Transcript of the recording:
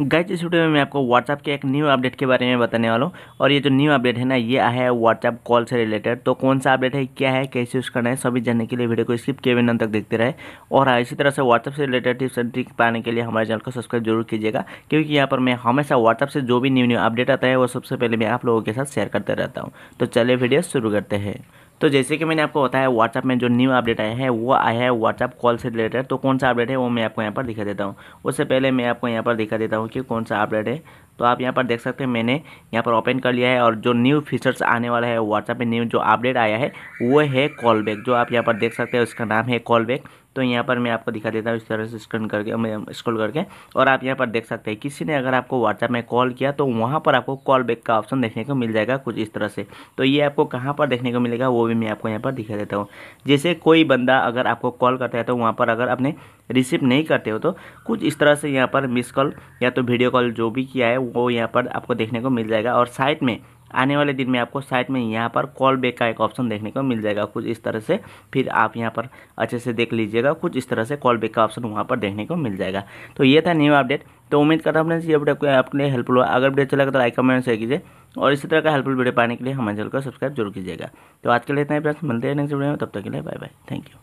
guys इस video में मैं आपको व्हाट्सअप के एक न्यू अपडेट के बारे में बताने वाला हूँ और ये जो न्यू अपडेट है ना ये आया है व्हाट्सअप कॉल से रिलेटेड तो कौन सा अपडेट है क्या है कैसे यूज़ करना है सभी जानने के लिए वीडियो को स्किप किए बिना तक देखते रहे और हाँ, इसी तरह से व्हाट्सअप से रिलेटेड टिप्स एंड ट्रिक पाने के लिए हमारे चैनल को सब्सक्राइब जरूर कीजिएगा क्योंकि यहाँ पर मैं हमेशा व्हाट्सअप से जो भी न्यू न्यू अपडेट आता है वो सबसे पहले मैं आप लोगों के साथ शेयर करते रहता हूँ तो चलिए वीडियो शुरू करते हैं तो जैसे कि मैंने आपको बताया व्हाट्सअप में जो न्यू अपडेट आया है वो आया है व्हाट्सअप कॉल से रिलेटेड तो कौन सा अपडेट है वो मैं आपको यहाँ पर दिखा देता हूँ उससे पहले मैं आपको यहाँ पर दिखा देता हूँ कि कौन सा अपडेट है तो आप यहाँ पर देख सकते हैं मैंने यहाँ पर ओपन कर लिया है और जो न्यू फीचर्स आने वाला है व्हाट्सएप में न्यू जो अपडेट आया है वो है कॉल बैक जो आप यहाँ पर देख सकते हैं उसका नाम है कॉल बैक तो यहाँ पर मैं आपको दिखा देता हूँ इस तरह से स्क्रीन करके मैं स्क्रॉल करके और आप यहाँ पर देख सकते हैं किसी ने अगर आपको व्हाट्सएप में कॉल किया तो वहाँ पर आपको कॉल बैक का ऑप्शन देखने को मिल जाएगा कुछ इस तरह से तो ये आपको कहाँ पर देखने को मिलेगा वो भी मैं आपको यहाँ पर दिखा देता हूँ जैसे कोई बंदा अगर आपको कॉल करता है तो वहाँ पर अगर आपने रिसीव नहीं करते हो तो कुछ इस तरह से यहाँ पर मिस कॉल या तो वीडियो कॉल जो भी किया है वो यहाँ पर आपको देखने को मिल जाएगा और साइट में आने वाले दिन में आपको साइट में यहाँ पर कॉल बैक का एक ऑप्शन देखने को मिल जाएगा कुछ इस तरह से फिर आप यहाँ पर अच्छे से देख लीजिएगा कुछ इस तरह से कॉल बैक का ऑप्शन वहाँ पर देखने को मिल जाएगा तो ये था न्यू अपडेट तो उम्मीद करता हूँ अपने ये अपडेट आपके, आपके लिए हेल्पफुल हुआ अगर वीडियो अच्छा लगा तो लाइक कमेंट शेयर कीजिए और इसी तरह का हेल्पफुल वीडियो पाने के लिए हमारे चैनल को सब्सक्राइब जरूर कीजिएगा तो आज के लिए इतना ही फ्रेंड्स मिलते हैं नेक्स्ट वीडियो में तब तक के लिए बाय बाय थैंक यू